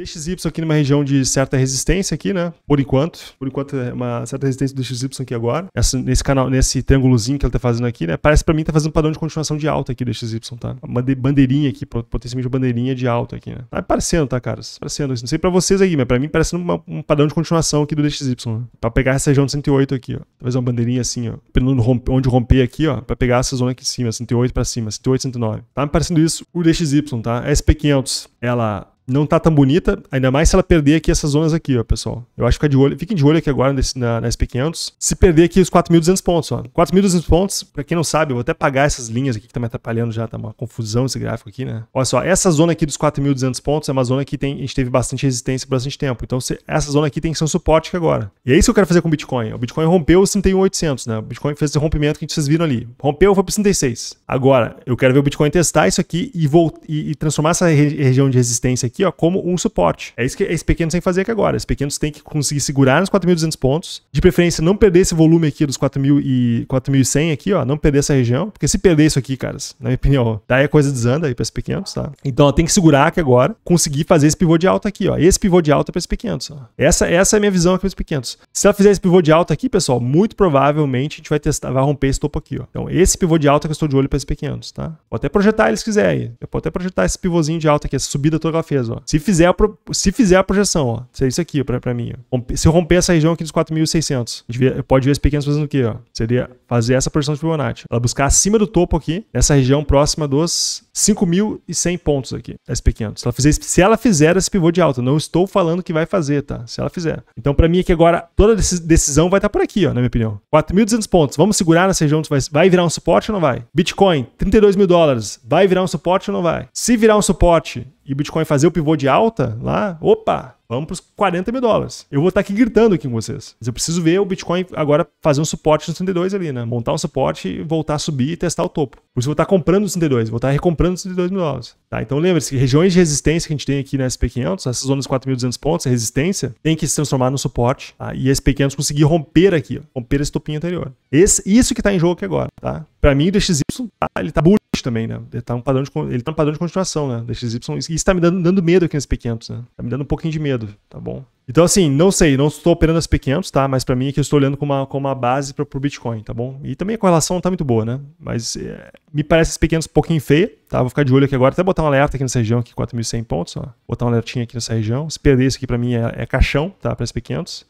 DXY aqui numa região de certa resistência aqui, né? Por enquanto. Por enquanto é uma certa resistência do DXY aqui agora. Essa, nesse canal, nesse triângulozinho que ela tá fazendo aqui, né? Parece para mim tá fazendo um padrão de continuação de alta aqui do DXY, tá? Uma bandeirinha aqui, potencialmente bandeirinha de alta aqui, né? Tá parecendo, tá, cara? Parecendo. Não sei para vocês aí, mas para mim parece uma, um padrão de continuação aqui do DXY, né? Pra pegar essa região de 108 aqui, ó. Talvez uma bandeirinha assim, ó. Dependendo onde romper aqui, ó. Pra pegar essa zona aqui em cima, 108 para cima, 108, 109. Tá me parecendo isso o DXY, tá? SP500, ela não tá tão bonita, ainda mais se ela perder aqui essas zonas aqui, ó, pessoal. Eu acho que fica de olho, fiquem de olho aqui agora nesse, na, na SP500. Se perder aqui os 4.200 pontos, ó. 4.200 pontos, pra quem não sabe, eu vou até apagar essas linhas aqui que tá me atrapalhando já, tá uma confusão esse gráfico aqui, né? Olha só, essa zona aqui dos 4.200 pontos é uma zona que tem, a gente teve bastante resistência por bastante tempo. Então, se, essa zona aqui tem que ser um suporte aqui agora. E é isso que eu quero fazer com o Bitcoin. O Bitcoin rompeu os 31.800, né? O Bitcoin fez esse rompimento que vocês viram ali. Rompeu, foi pro 36. Agora, eu quero ver o Bitcoin testar isso aqui e, vou, e, e transformar essa re região de resistência aqui aqui ó, como um suporte. É isso que esse pequeno tem que fazer aqui agora. Esse pequeno tem que conseguir segurar nos 4.200 pontos. De preferência, não perder esse volume aqui dos 4.100 aqui, ó. Não perder essa região. Porque se perder isso aqui, caras, na minha opinião, daí a coisa desanda aí para esse pequeno, tá? Então, ó, tem que segurar aqui agora, conseguir fazer esse pivô de alta aqui, ó. Esse pivô de alta é para esse pequeno, ó. Essa, essa é a minha visão aqui para esse pequeno. Se ela fizer esse pivô de alta aqui, pessoal, muito provavelmente a gente vai testar, vai romper esse topo aqui, ó. Então, esse pivô de alta que eu estou de olho para esse pequeno, tá? Vou até projetar ele se quiser aí. Eu posso até projetar esse pivôzinho de alta aqui, essa subida toda que ela fez, ó. Se fizer a, pro... se fizer a projeção, ó. Se é isso aqui pra, pra mim. Ó. Se eu romper essa região aqui dos 4.600, devia... pode ver esse pequeno fazendo o quê, ó? Seria fazer essa projeção de Fibonacci. Ela buscar acima do topo aqui, nessa região próxima dos 5.100 pontos aqui, esse pequeno. Se ela fizer, se ela fizer esse pivô de alta, não estou falando que vai fazer, tá? Se ela fizer. Então, pra mim aqui agora, toda decisão vai estar tá por aqui, ó, na minha opinião. 4.200 pontos. Vamos segurar nessa região? Vai, vai virar um suporte ou não vai? Bitcoin, 32 mil dólares. Vai virar um suporte ou não vai? Se virar um suporte, e o Bitcoin fazer o pivô de alta lá, opa, vamos para os 40 mil dólares. Eu vou estar aqui gritando aqui com vocês. Mas eu preciso ver o Bitcoin agora fazer um suporte no 32 ali, né? Montar um suporte voltar a subir e testar o topo. Por isso eu vou estar comprando os 32, vou estar recomprando os 32 mil dólares. Tá? Então lembre-se que regiões de resistência que a gente tem aqui na SP500, essas zonas 4.200 pontos, a resistência, tem que se transformar no suporte. Tá? E a SP500 conseguir romper aqui, ó, romper esse topinho anterior. Esse, isso que está em jogo aqui agora, tá? Para mim, o DXY, tá, ele tá também, né? Ele tá, um padrão de, ele tá um padrão de continuação, né? XY. Isso está me dando, dando medo aqui nas P500, né? Tá me dando um pouquinho de medo, tá bom? Então, assim, não sei, não estou operando as P500, tá? Mas para mim é que eu estou olhando com uma, com uma base para o Bitcoin, tá bom? E também a correlação não tá muito boa, né? Mas é, me parece as 500 um pouquinho feia, tá? Vou ficar de olho aqui agora, até botar um alerta aqui nessa região, aqui 4.100 pontos, ó. Botar um alertinho aqui nessa região. Se perder isso aqui para mim é, é caixão, tá? Para as P500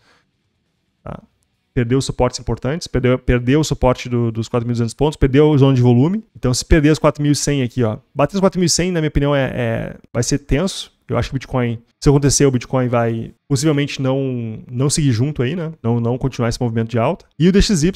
perdeu suportes importantes, perdeu, perdeu o suporte do, dos 4.200 pontos, perdeu a zona de volume. Então, se perder os 4.100 aqui, ó, bater os 4.100, na minha opinião, é, é, vai ser tenso. Eu acho que o Bitcoin, se acontecer, o Bitcoin vai possivelmente não, não seguir junto aí, né? Não, não continuar esse movimento de alta. E o DXY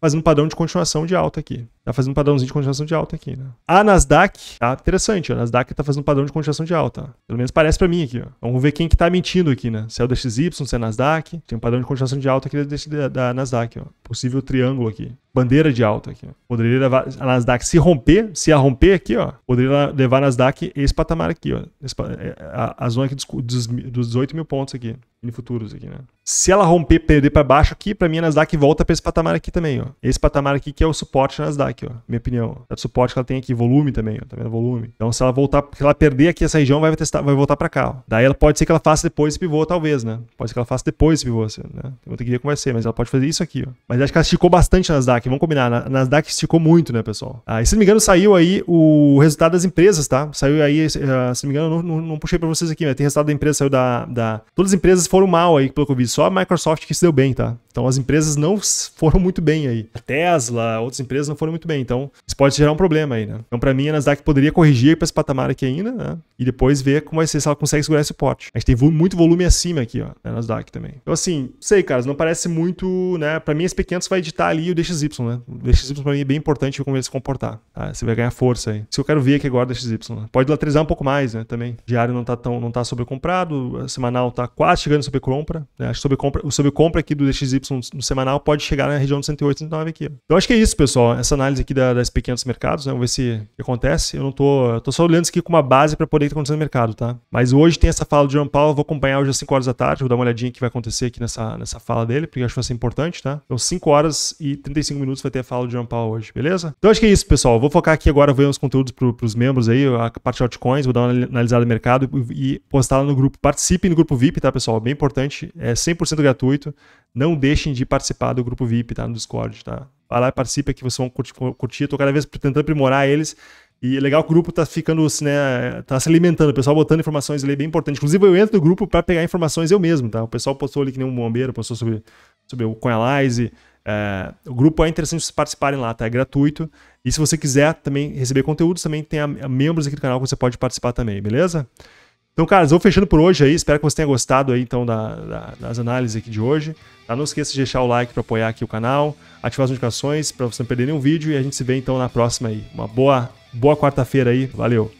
fazendo um padrão de continuação de alta aqui. Tá fazendo um padrãozinho de continuação de alta aqui, né? A Nasdaq, tá interessante, ó. a Nasdaq tá fazendo um padrão de continuação de alta. Pelo menos parece para mim aqui, ó. Vamos ver quem que tá mentindo aqui, né? Se é o DXY, se é a Nasdaq. Tem um padrão de continuação de alta aqui da, da Nasdaq, ó. Possível triângulo aqui. Bandeira de alta aqui, ó. Poderia levar a Nasdaq se romper, se a romper aqui, ó. Poderia levar a Nasdaq esse patamar aqui, ó. Esse, é, a, a, zona aqui dos, dos, dos 18 mil pontos aqui mini futuros aqui, né? Se ela romper, perder para baixo aqui, para mim a Nasdaq volta para esse patamar aqui também, ó. Esse patamar aqui que é o suporte da Nasdaq aqui, ó. Minha opinião. É o suporte que ela tem aqui, volume também, ó. Tá vendo? Volume. Então, se ela voltar, se ela perder aqui essa região, vai, testar, vai voltar pra cá, ó. Daí ela pode ser que ela faça depois esse pivô, talvez, né? Pode ser que ela faça depois esse pivô, assim, né? Eu tenho que ver como vai ser, mas ela pode fazer isso aqui, ó. Mas acho que ela esticou bastante nas Nasdaq, vamos combinar. Na Nasdaq esticou muito, né, pessoal? Ah, e se não me engano, saiu aí o resultado das empresas, tá? Saiu aí, ah, se não me engano, eu não, não, não puxei pra vocês aqui, mas tem resultado da empresa, saiu da, da... Todas as empresas foram mal aí, pelo Covid. Só a Microsoft que se deu bem, tá? Então as empresas não foram muito bem aí. A Tesla, outras empresas não foram muito bem. Então isso pode gerar um problema aí, né? Então para mim a Nasdaq poderia corrigir para esse patamar aqui ainda, né? E depois ver como vai ser se ela consegue segurar esse suporte. A gente tem muito volume acima aqui, ó, na Nasdaq também. Então assim, sei, caras, não parece muito, né? Para mim esse pequeno vai editar ali o DXY, né? O DXY para mim é bem importante como ele se comportar. Tá? Você vai ganhar força aí. Se eu quero ver aqui agora o DXY, né? pode lateralizar um pouco mais, né? Também. Diário não tá tão não tá sobrecomprado, semanal tá quase chegando sobre compra, né? Acho que sobre compra, o sobre compra aqui do DXY no semanal pode chegar na região de 108, 109 aqui. Então acho que é isso, pessoal. Essa análise aqui das pequenos mercados, né? Vamos ver se acontece. Eu não tô. Eu tô só olhando isso aqui com uma base para poder ir tá acontecendo no mercado, tá? Mas hoje tem essa fala do João Paulo, vou acompanhar hoje às 5 horas da tarde, vou dar uma olhadinha o que vai acontecer aqui nessa, nessa fala dele, porque acho que vai ser importante, tá? Então 5 horas e 35 minutos vai ter a fala do João Paulo hoje, beleza? Então acho que é isso, pessoal. Vou focar aqui agora, ver os conteúdos pro, pros membros aí, a parte de altcoins, vou dar uma analisada no mercado e, postar lá no grupo. Participem no grupo VIP, tá, pessoal? Bem importante, é 100% gratuito. Não deixem de participar do grupo VIP, tá? No Discord, tá? Vai lá e participa que vocês vão curtir, curtir. tô cada vez tentando aprimorar eles. E é legal que o grupo tá ficando, assim, né, tá se alimentando, o pessoal botando informações ali é bem importante. Inclusive, eu entro no grupo para pegar informações eu mesmo, tá? O pessoal postou ali que nem um bombeiro, postou sobre, sobre o Coinalyze. É, o grupo é interessante vocês participarem lá, tá? É gratuito. E se você quiser também receber conteúdos, também tem a, a membros aqui do canal que você pode participar também, beleza? Então, caras, vou fechando por hoje aí. Espero que você tenha gostado aí, então, da, da, das análises aqui de hoje. Tá? Não esqueça de deixar o like para apoiar aqui o canal, ativar as notificações para você não perder nenhum vídeo e a gente se vê, então, na próxima aí. Uma boa, boa quarta-feira aí. Valeu!